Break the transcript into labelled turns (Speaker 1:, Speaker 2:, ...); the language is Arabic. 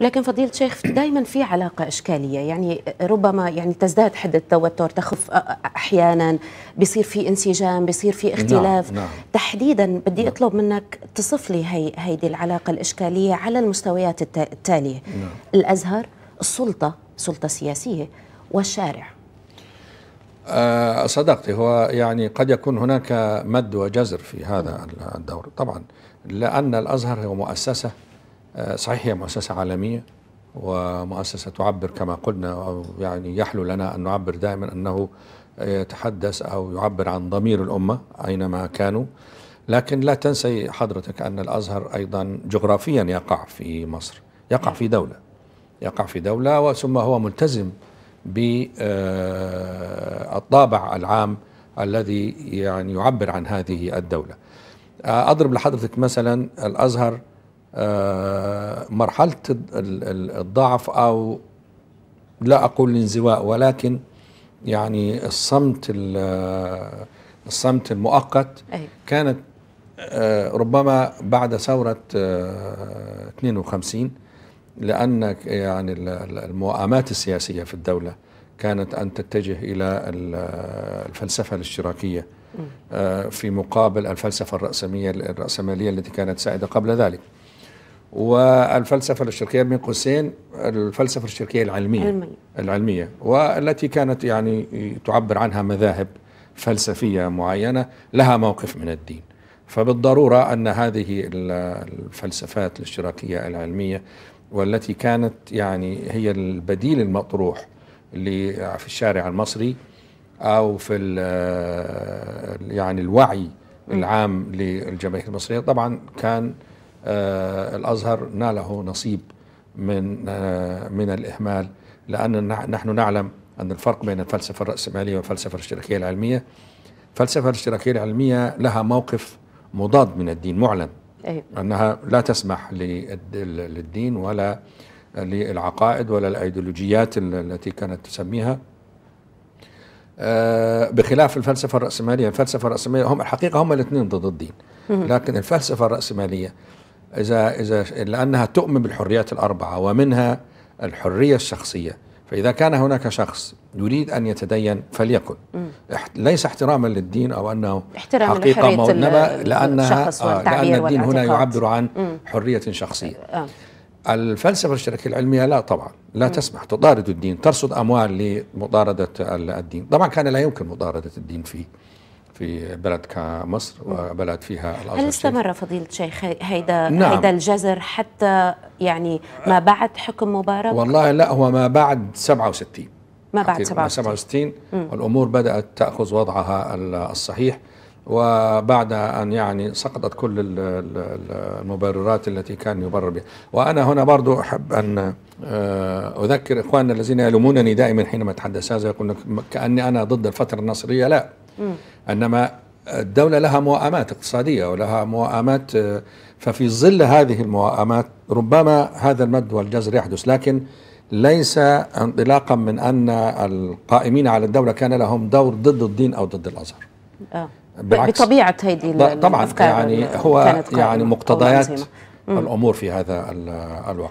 Speaker 1: لكن فضيلة الشيخ دائما في علاقة إشكالية يعني ربما يعني تزداد حدة التوتر تخف أحيانا بيصير في انسجام بيصير في اختلاف نعم. نعم. تحديدا بدي نعم. أطلب منك تصف لي هي هيدي العلاقة الإشكالية على المستويات التالية نعم. الأزهر السلطة سلطة سياسية والشارع آه، صدقت هو يعني قد يكون هناك مد وجزر في هذا الدور طبعا لأن الأزهر هو مؤسسة آه، صحيح هي مؤسسة عالمية ومؤسسة تعبر كما قلنا أو يعني يحلو لنا أن نعبر دائما أنه يتحدث أو يعبر عن ضمير الأمة أينما كانوا لكن لا تنسي حضرتك أن الأزهر أيضا جغرافيا يقع في مصر يقع في دولة يقع في دولة وثم هو ملتزم بالطابع آه، العام الذي يعني يعبر عن هذه الدولة آه، أضرب لحضرتك مثلا الأزهر آه، مرحلة الضعف أو لا أقول الانزواء ولكن يعني الصمت آه، الصمت المؤقت كانت آه، ربما بعد ثورة 52 لأن يعني الموائمات السياسية في الدولة كانت أن تتجه إلى الفلسفة الاشتراكية في مقابل الفلسفة الرأسمالية التي كانت سائدة قبل ذلك والفلسفة الشرقيه بين قوسين الفلسفة الشرقيه العلمية علمي. العلمية والتي كانت يعني تعبر عنها مذاهب فلسفية معينة لها موقف من الدين فبالضرورة أن هذه الفلسفات الاشتراكية العلمية والتي كانت يعني هي البديل المطروح في الشارع المصري أو في يعني الوعي العام للجماهير المصرية طبعا كان آه، الأزهر ناله نصيب من آه، من الإهمال لأن نحن نعلم أن الفرق بين الفلسفة الرأسمالية والفلسفة الاشتراكية العلمية الفلسفة الاشتراكية العلمية لها موقف مضاد من الدين معلن أنها لا تسمح للدين ولا للعقائد ولا الأيديولوجيات التي كانت تسميها آه، بخلاف الفلسفة الرأسمالية الفلسفة الرأسمالية هم الحقيقة هم الاثنين ضد الدين لكن الفلسفة الرأسمالية إذا إذا لأنها تؤمن بالحريات الأربعة ومنها الحرية الشخصية فإذا كان هناك شخص يريد أن يتدين فليكن ليس احتراما للدين أو أنه احتراما حقيقة مؤنبة لأنها لأن آه، الدين هنا يعبر عن حرية شخصية آه. الفلسفة الاشتراكية العلمية لا طبعا لا مم. تسمح تطارد الدين ترصد أموال لمطاردة الدين طبعا كان لا يمكن مطاردة الدين فيه في بلد كمصر وبلد فيها الازهر هل استمر فضيله الشيخ هيدا نعم. هيدا الجزر حتى يعني ما أه، بعد حكم مبارك؟ والله لا هو ما بعد 67 ما بعد 67 67 والامور بدات تاخذ وضعها الصحيح وبعد ان يعني سقطت كل المبررات التي كان يبرر بها وانا هنا برضو احب ان أه، اذكر اخواننا الذين يلومونني دائما حينما اتحدث هذا يقول كاني انا ضد الفتره النصريه لا انما الدوله لها موائمات اقتصاديه ولها موائمات آه، ففي ظل هذه الموائمات ربما هذا المد والجزر يحدث لكن ليس انطلاقا من ان القائمين على الدوله كان لهم دور ضد الدين او ضد الازهر. آه. بالعكس بطبيعه هذه طبعا يعني هو يعني مقتضيات الامور في هذا الوقت.